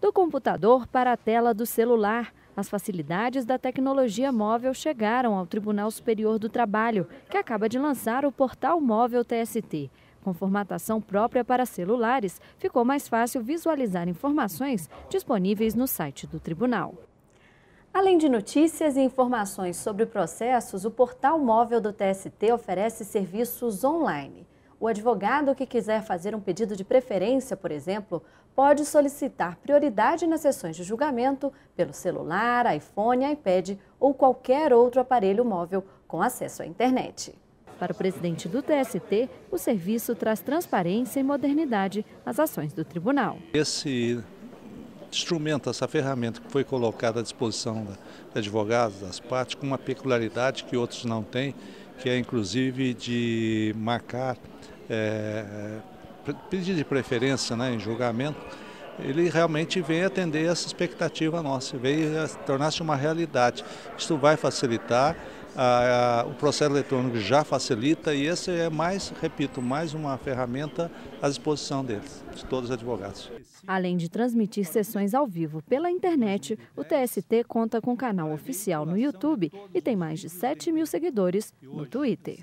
Do computador para a tela do celular, as facilidades da tecnologia móvel chegaram ao Tribunal Superior do Trabalho, que acaba de lançar o Portal Móvel TST. Com formatação própria para celulares, ficou mais fácil visualizar informações disponíveis no site do tribunal. Além de notícias e informações sobre processos, o portal móvel do TST oferece serviços online. O advogado que quiser fazer um pedido de preferência, por exemplo, pode solicitar prioridade nas sessões de julgamento pelo celular, iPhone, iPad ou qualquer outro aparelho móvel com acesso à internet. Para o presidente do TST, o serviço traz transparência e modernidade às ações do tribunal. Esse instrumento, essa ferramenta que foi colocada à disposição dos da, advogados, das partes, com uma peculiaridade que outros não têm, que é inclusive de marcar é, pedido de preferência né, em julgamento, ele realmente vem atender essa expectativa nossa, veio tornar-se uma realidade. Isso vai facilitar, a, a, o processo eletrônico já facilita e esse é mais, repito, mais uma ferramenta à disposição deles, de todos os advogados. Além de transmitir sessões ao vivo pela internet, o TST conta com canal oficial no YouTube e tem mais de 7 mil seguidores no Twitter.